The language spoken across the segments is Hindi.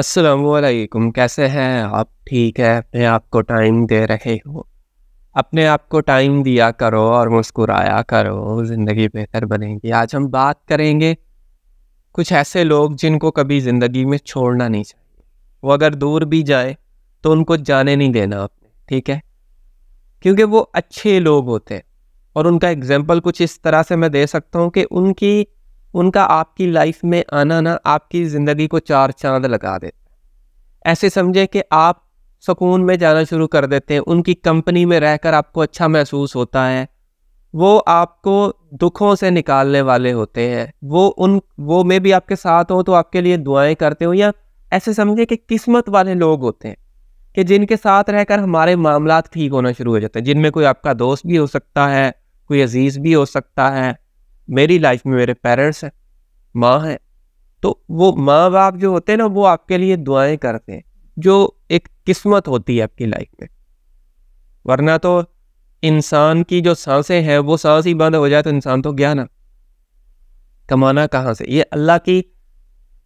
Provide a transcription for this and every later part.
असलकुम कैसे हैं आप ठीक है अपने आप को टाइम दे रहे हो अपने आप को टाइम दिया करो और मुस्कुराया करो ज़िंदगी बेहतर बनेगी आज हम बात करेंगे कुछ ऐसे लोग जिनको कभी ज़िंदगी में छोड़ना नहीं चाहिए वो अगर दूर भी जाए तो उनको जाने नहीं देना अपने ठीक है क्योंकि वो अच्छे लोग होते हैं और उनका एग्जाम्पल कुछ इस तरह से मैं दे सकता हूँ कि उनकी उनका आपकी लाइफ में आना ना आपकी ज़िंदगी को चार चांद लगा दे ऐसे समझें कि आप सुकून में जाना शुरू कर देते हैं उनकी कंपनी में रहकर आपको अच्छा महसूस होता है वो आपको दुखों से निकालने वाले होते हैं वो उन वो में भी आपके साथ हो तो आपके लिए दुआएं करते हो या ऐसे समझें कि किस्मत वाले लोग होते हैं कि जिनके साथ रहकर हमारे मामला ठीक होना शुरू हो जाते हैं जिनमें कोई आपका दोस्त भी हो सकता है कोई अजीज़ भी हो सकता है मेरी लाइफ में मेरे पेरेंट्स हैं माँ हैं तो वो माँ बाप जो होते हैं ना वो आपके लिए दुआएं करते हैं जो एक किस्मत होती है आपकी लाइफ में वरना तो इंसान की जो सांसें हैं वो सांस ही बंद हो जाए तो इंसान तो गया ना कमाना कहाँ से ये अल्लाह की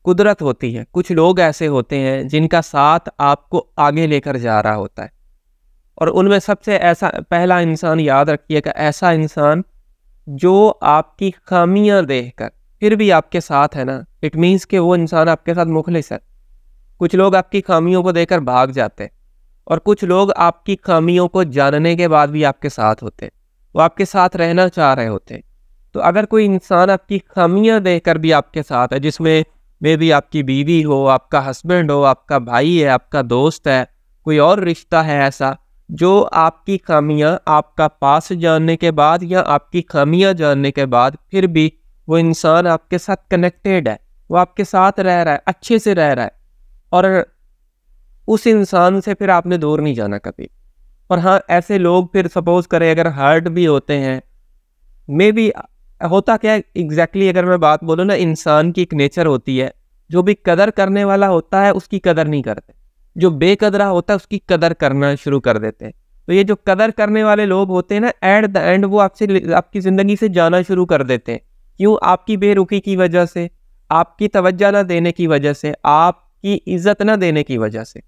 कुदरत होती है कुछ लोग ऐसे होते हैं जिनका साथ आपको आगे लेकर जा रहा होता है और उनमें सबसे ऐसा पहला इंसान याद रखिएगा ऐसा इंसान जो आपकी खामियां देखकर फिर भी आपके साथ है ना इट मीन्स कि वो इंसान आपके साथ मुखलिस है कुछ लोग आपकी खामियों को देखकर भाग जाते हैं और कुछ लोग आपकी खामियों को जानने के बाद भी आपके साथ होते हैं वो आपके साथ रहना चाह रहे होते हैं तो अगर कोई इंसान आपकी खामियां देखकर भी आपके साथ है जिसमें मे भी आपकी बीवी हो आपका हस्बैंड हो आपका भाई है आपका दोस्त है कोई और रिश्ता है ऐसा जो आपकी खामियां आपका पास जानने के बाद या आपकी खामियां जानने के बाद फिर भी वो इंसान आपके साथ कनेक्टेड है वो आपके साथ रह रहा है अच्छे से रह रहा है और उस इंसान से फिर आपने दूर नहीं जाना कभी और हाँ ऐसे लोग फिर सपोज करें अगर हर्ट भी होते हैं मे भी होता क्या एग्जैक्टली exactly अगर मैं बात बोलूँ ना इंसान की एक नेचर होती है जो भी कदर करने वाला होता है उसकी कदर नहीं करते जो बेकदरा होता है उसकी कदर करना शुरू कर देते हैं तो ये जो कदर करने वाले लोग होते हैं ना एट द एंड वो आपसे आपकी ज़िंदगी से जाना शुरू कर देते हैं क्यों आपकी बेरुखी की वजह से आपकी तवज्जा ना देने की वजह से आपकी इज़्ज़त ना देने की वजह से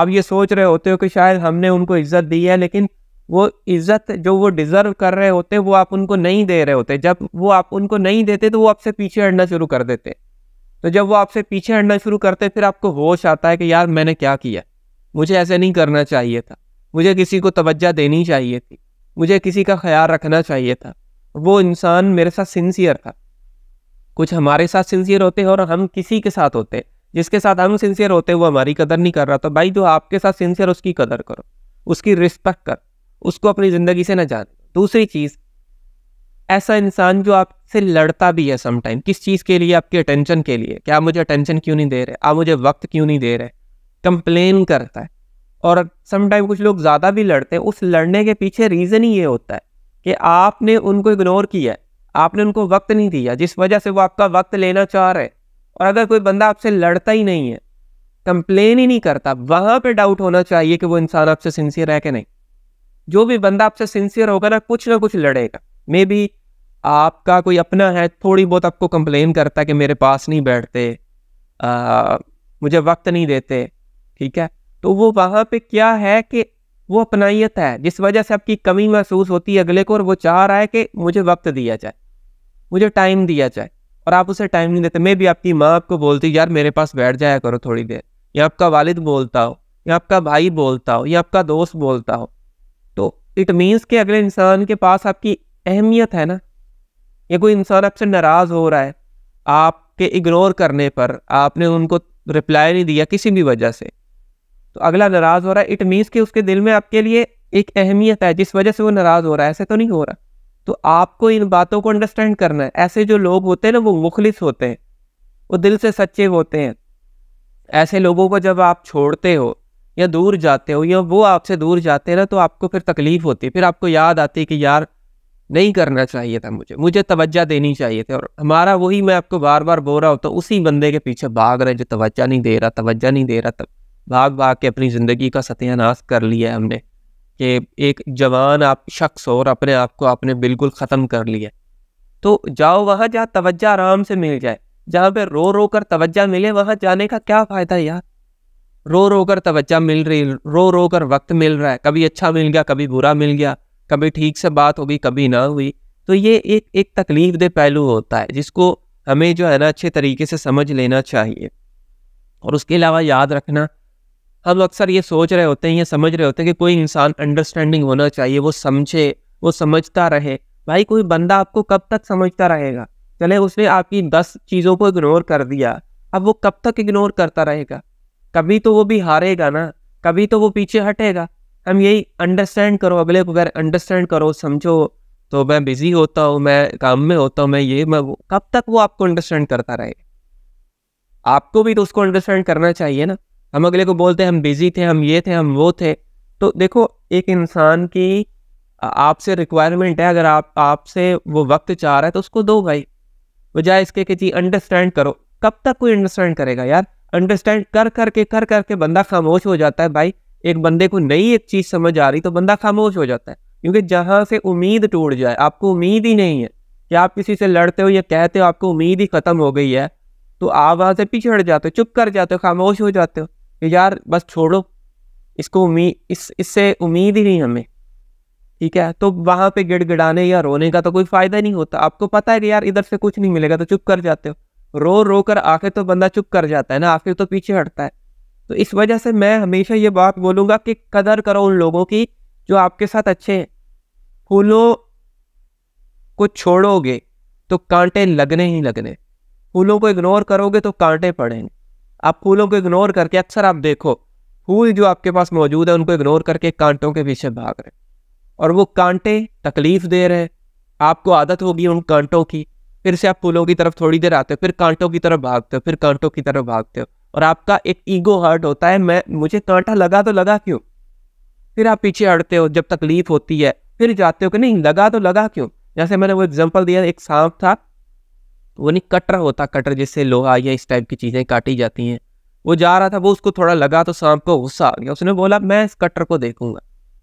आप ये सोच रहे होते हो कि शायद हमने उनको इज़्ज़त दी है लेकिन वो इज़्ज़त जो वो डिज़र्व कर रहे होते वो आप उनको नहीं दे रहे होते जब वो आप उनको नहीं देते तो वो आपसे पीछे हटना शुरू कर देते तो जब वो आपसे पीछे हटना शुरू करते फिर आपको होश आता है कि यार मैंने क्या किया मुझे ऐसे नहीं करना चाहिए था मुझे किसी को तवज्जा देनी चाहिए थी मुझे किसी का ख्याल रखना चाहिए था वो इंसान मेरे साथ सिंसियर था कुछ हमारे साथ सिंसियर होते हैं और हम किसी के साथ होते हैं जिसके साथ हम सिंसियर होते हैं वो हमारी कदर नहीं कर रहा तो भाई जो आपके साथ सिंसियर उसकी कदर करो उसकी रिस्पेक्ट कर उसको अपनी ज़िंदगी से न जान दूसरी चीज़ ऐसा इंसान जो आपसे लड़ता भी है समटाइम किस चीज़ के लिए आपकी अटेंशन के लिए क्या मुझे अटेंशन क्यों नहीं दे रहे आप मुझे वक्त क्यों नहीं दे रहे कंप्लेन करता है और समटाइम कुछ लोग ज़्यादा भी लड़ते हैं उस लड़ने के पीछे रीज़न ही ये होता है कि आपने उनको इग्नोर किया है आपने उनको वक्त नहीं दिया जिस वजह से वो आपका वक्त लेना चाह रहे हैं और अगर कोई बंदा आपसे लड़ता ही नहीं है कंप्लेन ही नहीं करता वहाँ पे डाउट होना चाहिए कि वो इंसान आपसे सिंसियर है कि नहीं जो भी बंदा आपसे सिंसियर होगा ना कुछ ना कुछ लड़ेगा मे बी आपका कोई अपना है थोड़ी बहुत आपको कंप्लेन करता है कि मेरे पास नहीं बैठते आ, मुझे वक्त नहीं देते ठीक है तो वो वहाँ पे क्या है कि वो अपनाइत है जिस वजह से आपकी कमी महसूस होती है अगले को और वो चाह रहा है कि मुझे वक्त दिया जाए मुझे टाइम दिया जाए और आप उसे टाइम नहीं देते मे भी आपकी माँ आपको बोलती यार मेरे पास बैठ जाया करो थोड़ी देर या आपका वालिद बोलता हो या आपका भाई बोलता हो या आपका दोस्त बोलता हो तो इट मीन्स कि अगले इंसान के पास आपकी अहमियत है ना या कोई इंसान आपसे नाराज़ हो रहा है आपके इग्नोर करने पर आपने उनको रिप्लाई नहीं दिया किसी भी वजह से तो अगला नाराज़ हो रहा है इट मीन्स कि उसके दिल में आपके लिए एक अहमियत है जिस वजह से वो नाराज़ हो रहा है ऐसे तो नहीं हो रहा तो आपको इन बातों को अंडरस्टैंड करना है ऐसे जो लोग होते हैं ना वो मुखलिस होते हैं वो दिल से सच्चे होते हैं ऐसे लोगों को जब आप छोड़ते हो या दूर जाते हो या वो आपसे दूर जाते हैं ना तो आपको फिर तकलीफ़ होती है फिर आपको याद आती है कि यार नहीं करना चाहिए था मुझे मुझे तवज्जा देनी चाहिए थी और हमारा वही मैं आपको बार बार बोल रहा हूँ तो उसी बंदे के पीछे भाग रहे जो तवज्जा नहीं दे रहा तवज्जा नहीं दे रहा तब भाग भाग के अपनी ज़िंदगी का सत्यानाश कर लिया है हमने कि एक जवान आप शख्स और अपने आप को आपने बिल्कुल ख़त्म कर लिया तो जाओ वहाँ जहाँ तवज्जा आराम से मिल जाए जहाँ पे रो रो कर तवज्जा मिले वहाँ जाने का क्या फ़ायदा यार रो रो कर तवज्जा मिल रही रो रो कर वक्त मिल रहा है कभी अच्छा मिल गया कभी बुरा मिल गया कभी ठीक से बात होगी कभी ना हुई तो ये एक एक तकलीफ दे पहलू होता है जिसको हमें जो है ना अच्छे तरीके से समझ लेना चाहिए और उसके अलावा याद रखना हम अक्सर ये सोच रहे होते हैं ये समझ रहे होते हैं कि कोई इंसान अंडरस्टैंडिंग होना चाहिए वो समझे वो समझता रहे भाई कोई बंदा आपको कब तक समझता रहेगा चले उसने आपकी दस चीज़ों को इग्नोर कर दिया अब वो कब तक इग्नोर करता रहेगा कभी तो वो भी हारेगा ना कभी तो वो पीछे हटेगा हम यही अंडरस्टैंड करो अगले को अगर अंडरस्टैंड करो समझो तो मैं बिजी होता हूँ मैं काम में होता हूँ मैं ये मैं वो कब तक वो आपको अंडरस्टैंड करता रहे आपको भी तो उसको अंडरस्टैंड करना चाहिए ना हम अगले को बोलते हैं हम बिजी थे हम ये थे हम वो थे तो देखो एक इंसान की आपसे रिक्वायरमेंट है अगर आप आपसे वो वक्त चाह रहा है तो उसको दो भाई बजाय इसके कि जी अंडरस्टैंड करो कब तक कोई अंडरस्टैंड करेगा यार अंडरस्टैंड कर करके कर करके बंदा खामोश हो जाता है भाई एक बंदे को नई एक चीज समझ आ रही तो बंदा खामोश हो जाता है क्योंकि जहां से उम्मीद टूट जाए आपको उम्मीद ही नहीं है कि आप किसी से लड़ते हो या कहते हो आपको उम्मीद ही खत्म हो गई है तो आप वहां से पिछड़ जाते हो चुप कर जाते हो खामोश हो जाते हो कि यार बस छोड़ो इसको उम्मीद इस इससे उम्मीद ही नहीं हमें ठीक है तो वहां पे गिड़गिड़ाने या रोने का तो कोई फायदा नहीं होता आपको पता है कि यार इधर से कुछ नहीं मिलेगा तो चुप कर जाते हो रो रो कर आखिर तो बंदा चुप कर जाता है ना आखिर तो पीछे हटता है तो इस वजह से मैं हमेशा ये बात बोलूँगा कि कदर करो उन लोगों की जो आपके साथ अच्छे हैं फूलों को छोड़ोगे तो कांटे लगने ही लगने फूलों को इग्नोर करोगे तो कांटे पड़ेंगे आप फूलों को इग्नोर करके अक्सर आप देखो फूल जो आपके पास मौजूद है उनको इग्नोर करके कांटों के पीछे भाग रहे और वो कांटे तकलीफ दे रहे आपको आदत होगी उन कांटों की फिर से आप फूलों की तरफ थोड़ी देर आते हो फिर कांटों की तरफ भागते हो फिर कांटों की तरफ भागते हो और आपका एक ईगो हर्ट होता है मैं मुझे कांटा लगा तो लगा क्यों फिर आप पीछे अड़ते हो जब तकलीफ होती है फिर जाते हो कि नहीं लगा तो लगा क्यों जैसे मैंने वो एग्जाम्पल दिया एक सांप था वो नहीं कटर होता कटर जिससे लोहा या इस टाइप की चीज़ें काटी जाती हैं वो जा रहा था वो उसको थोड़ा लगा तो सांप को गुस्सा आ गया उसने बोला मैं इस कटर को देखूंगा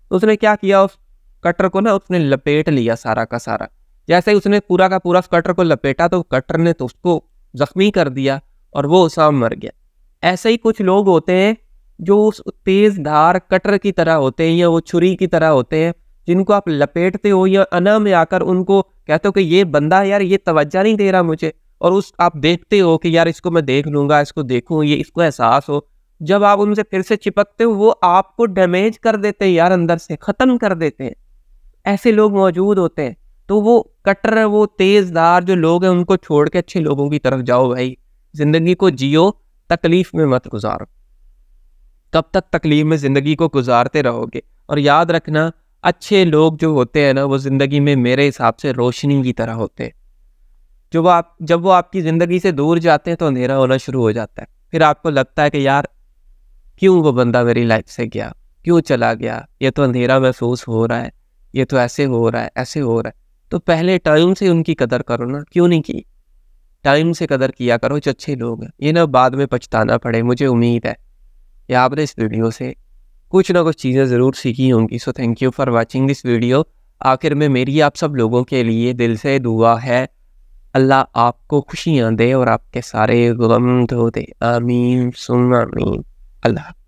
तो उसने क्या किया उस कटर को ना उसने लपेट लिया सारा का सारा जैसे ही उसने पूरा का पूरा उस कटर को लपेटा तो कटर ने तो उसको जख्मी कर दिया और वो सांप मर गया ऐसे ही कुछ लोग होते हैं जो उस तेज धार कटर की तरह होते हैं या वो छुरी की तरह होते हैं जिनको आप लपेटते हो या अना में आकर उनको कहते हो कि ये बंदा यार ये तवज्जा नहीं दे रहा मुझे और उस आप देखते हो कि यार इसको मैं देख लूँगा इसको देखूँ ये इसको एहसास हो जब आप उनसे फिर से चिपकते हो वो आपको डैमेज कर देते हैं यार अंदर से ख़त्म कर देते हैं ऐसे लोग मौजूद होते हैं तो वो कटर वो तेज़ धार जो लोग हैं उनको छोड़ के अच्छे लोगों की तरफ जाओ भाई ज़िंदगी को जियो तकलीफ में मत गुजारो कब तक तकलीफ में ज़िंदगी को गुजारते रहोगे और याद रखना अच्छे लोग जो होते हैं ना वो ज़िंदगी में मेरे हिसाब से रोशनी की तरह होते हैं जब आप जब वो आपकी ज़िंदगी से दूर जाते हैं तो अंधेरा होना शुरू हो जाता है फिर आपको लगता है कि यार क्यों वो बंदा मेरी लाइफ से गया क्यों चला गया ये तो अंधेरा महसूस हो रहा है ये तो ऐसे हो रहा है ऐसे हो रहा है तो पहले टाइम से उनकी कदर करो ना क्यों नहीं की टाइम से कदर किया करो जो अच्छे लोग हैं ये ना बाद में पछताना पड़े मुझे उम्मीद है कि आपने इस वीडियो से कुछ ना कुछ चीज़ें ज़रूर सीखी होंगी सो thank you for watching this video आखिर में मेरी आप सब लोगों के लिए दिल से दुआ है अल्लाह आपको खुशियाँ दे और आपके सारे गम धो दे आमीन सुन आमीन अल्लाह